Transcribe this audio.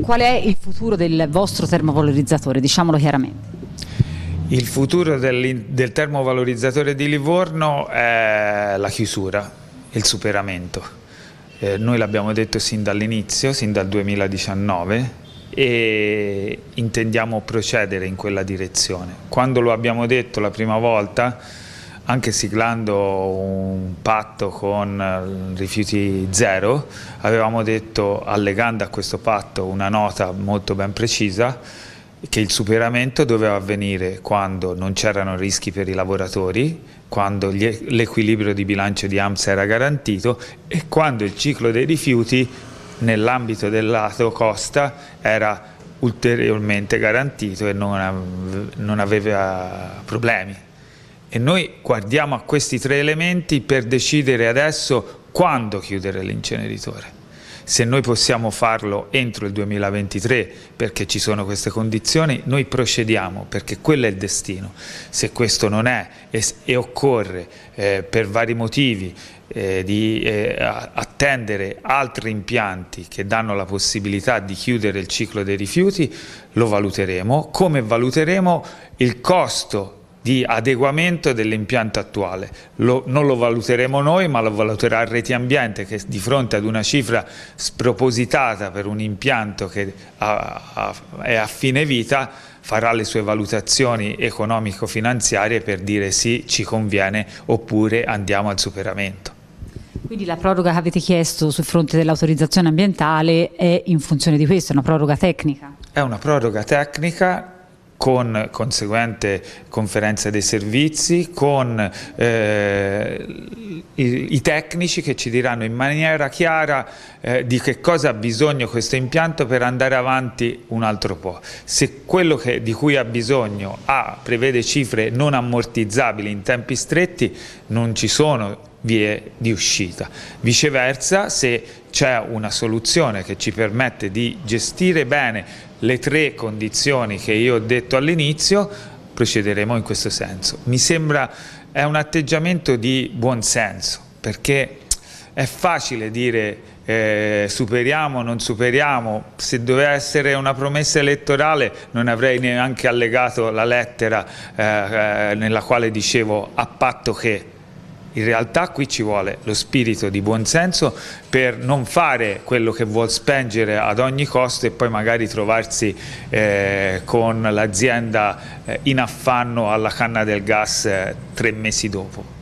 Qual è il futuro del vostro termovalorizzatore? Diciamolo chiaramente. Il futuro del, del termovalorizzatore di Livorno è la chiusura, il superamento. Eh, noi l'abbiamo detto sin dall'inizio, sin dal 2019, e intendiamo procedere in quella direzione. Quando lo abbiamo detto la prima volta, anche siglando un patto con eh, rifiuti zero, avevamo detto, allegando a questo patto una nota molto ben precisa, che il superamento doveva avvenire quando non c'erano rischi per i lavoratori, quando l'equilibrio di bilancio di AMS era garantito e quando il ciclo dei rifiuti nell'ambito del lato costa era ulteriormente garantito e non, non aveva problemi. E noi guardiamo a questi tre elementi per decidere adesso quando chiudere l'inceneritore. Se noi possiamo farlo entro il 2023 perché ci sono queste condizioni, noi procediamo perché quello è il destino. Se questo non è e, e occorre eh, per vari motivi eh, di eh, attendere altri impianti che danno la possibilità di chiudere il ciclo dei rifiuti, lo valuteremo, come valuteremo il costo di adeguamento dell'impianto attuale. Lo, non lo valuteremo noi ma lo valuterà Reti Ambiente che di fronte ad una cifra spropositata per un impianto che a, a, è a fine vita farà le sue valutazioni economico-finanziarie per dire sì ci conviene oppure andiamo al superamento. Quindi la proroga che avete chiesto sul fronte dell'autorizzazione ambientale è in funzione di questo, è una proroga tecnica? È una proroga tecnica con conseguente conferenza dei servizi, con eh, i, i, tecnici che ci diranno in maniera chiara eh, di che cosa ha bisogno questo impianto per andare avanti un altro po'. Se quello che, di cui ha bisogno ha, prevede cifre non ammortizzabili in tempi stretti, non ci sono vie di uscita. Viceversa, se c'è una soluzione che ci permette di gestire bene le tre condizioni che io ho detto all'inizio, procederemo in questo senso. Mi sembra è un atteggiamento di buonsenso, perché è facile dire eh, superiamo non superiamo, se doveva essere una promessa elettorale non avrei neanche allegato la lettera eh, eh nella quale dicevo a patto che in realtà qui ci vuole lo spirito di buonsenso per non fare quello che vuol spengere ad ogni costo e poi magari trovarsi eh, con l'azienda eh, in affanno alla canna del gas eh, tre mesi dopo.